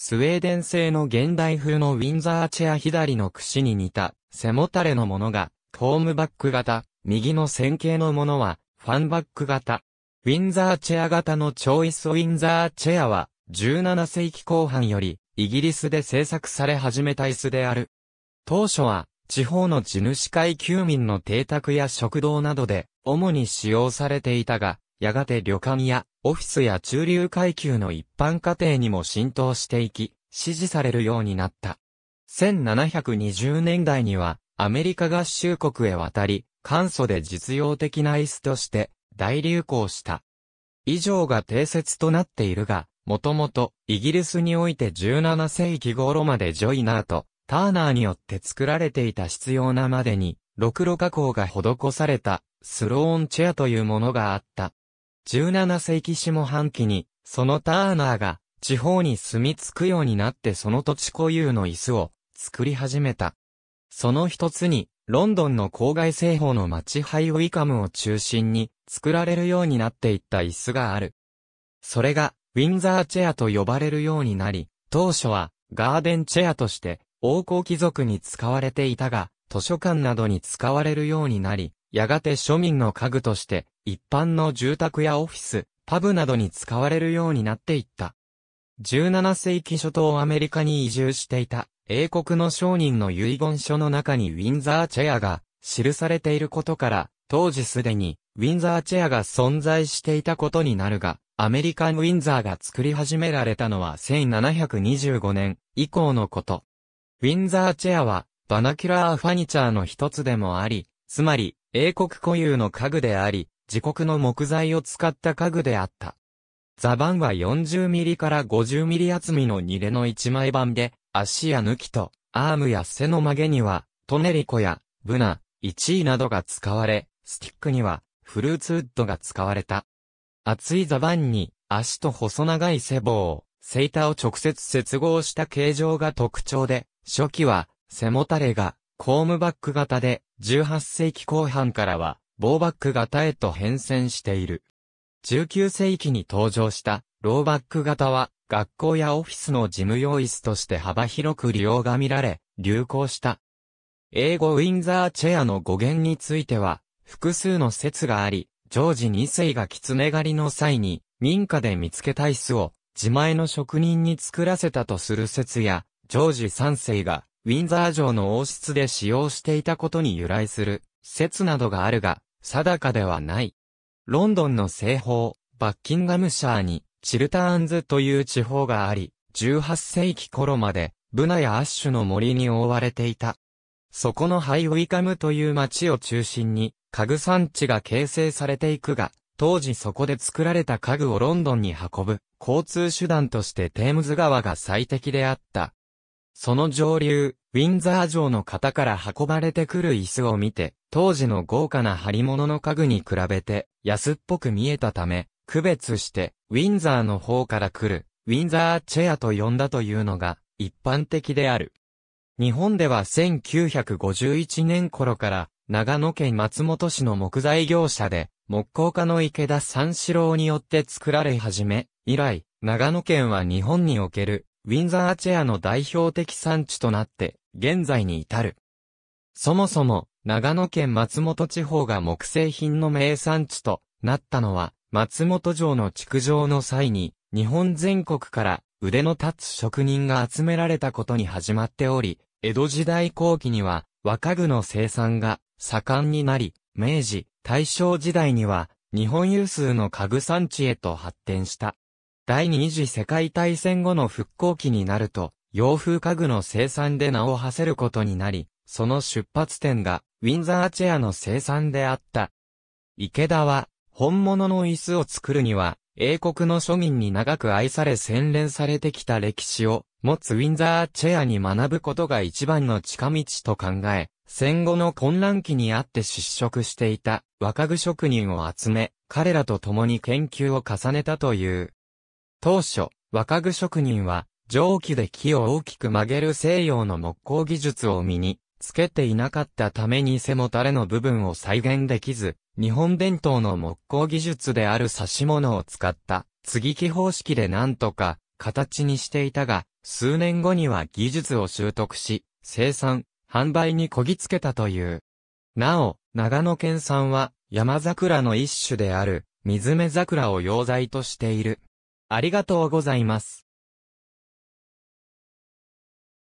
スウェーデン製の現代風のウィンザーチェア左の櫛に似た背もたれのものがホームバック型、右の線形のものはファンバック型。ウィンザーチェア型のチョイスウィンザーチェアは17世紀後半よりイギリスで製作され始めた椅子である。当初は地方の地主会休民の邸宅や食堂などで主に使用されていたが、やがて旅館やオフィスや中流階級の一般家庭にも浸透していき、支持されるようになった。1720年代には、アメリカ合衆国へ渡り、簡素で実用的な椅子として大流行した。以上が定説となっているが、もともとイギリスにおいて17世紀頃までジョイナーとターナーによって作られていた必要なまでに、ろくろ加工が施されたスローンチェアというものがあった。17世紀下半期に、そのターナーが、地方に住み着くようになってその土地固有の椅子を作り始めた。その一つに、ロンドンの郊外製法の町ハイウィカムを中心に作られるようになっていった椅子がある。それが、ウィンザーチェアと呼ばれるようになり、当初はガーデンチェアとして王侯貴族に使われていたが、図書館などに使われるようになり、やがて庶民の家具として、一般の住宅やオフィス、パブなどに使われるようになっていった。17世紀初頭アメリカに移住していた、英国の商人の遺言書の中にウィンザーチェアが記されていることから、当時すでにウィンザーチェアが存在していたことになるが、アメリカンウィンザーが作り始められたのは1725年以降のこと。ウィンザーチェアはバナキュラーファニチャーの一つでもあり、つまり英国固有の家具であり、自国の木材を使った家具であった。座板は4 0ミリから5 0ミリ厚みのニレの一枚板で、足や抜きと、アームや背の曲げには、トネリコや、ブナ、1位などが使われ、スティックには、フルーツウッドが使われた。厚い座板に、足と細長い背棒、セイタを直接接合した形状が特徴で、初期は、背もたれが、コームバック型で、18世紀後半からは、ーバック型へと変遷している。19世紀に登場した、ローバック型は、学校やオフィスの事務用椅子として幅広く利用が見られ、流行した。英語ウィンザーチェアの語源については、複数の説があり、ジョージ2世が狐狩りの際に、民家で見つけた椅子を、自前の職人に作らせたとする説や、ジョージ3世が、ウィンザー城の王室で使用していたことに由来する説などがあるが、定かではない。ロンドンの西方、バッキンガムシャーに、チルターンズという地方があり、18世紀頃まで、ブナやアッシュの森に覆われていた。そこのハイウィカムという町を中心に、家具産地が形成されていくが、当時そこで作られた家具をロンドンに運ぶ、交通手段としてテームズ川が最適であった。その上流、ウィンザー城の型から運ばれてくる椅子を見て、当時の豪華な張り物の家具に比べて安っぽく見えたため、区別して、ウィンザーの方から来る、ウィンザーチェアと呼んだというのが一般的である。日本では1951年頃から、長野県松本市の木材業者で、木工家の池田三四郎によって作られ始め、以来、長野県は日本におけるウィンザーチェアの代表的産地となって、現在に至る。そもそも、長野県松本地方が木製品の名産地となったのは、松本城の築城の際に、日本全国から腕の立つ職人が集められたことに始まっており、江戸時代後期には、和家具の生産が盛んになり、明治、大正時代には、日本有数の家具産地へと発展した。第二次世界大戦後の復興期になると、洋風家具の生産で名を馳せることになり、その出発点が、ウィンザーチェアの生産であった。池田は、本物の椅子を作るには、英国の庶民に長く愛され洗練されてきた歴史を持つウィンザーチェアに学ぶことが一番の近道と考え、戦後の混乱期にあって失職していた若具職人を集め、彼らと共に研究を重ねたという。当初、若具職人は、蒸気で木を大きく曲げる西洋の木工技術を身に、つけていなかったために背もたれの部分を再現できず、日本伝統の木工技術である刺し物を使った、継ぎ木方式でなんとか、形にしていたが、数年後には技術を習得し、生産、販売にこぎつけたという。なお、長野県産は、山桜の一種である、水目桜を溶剤としている。ありがとうございます。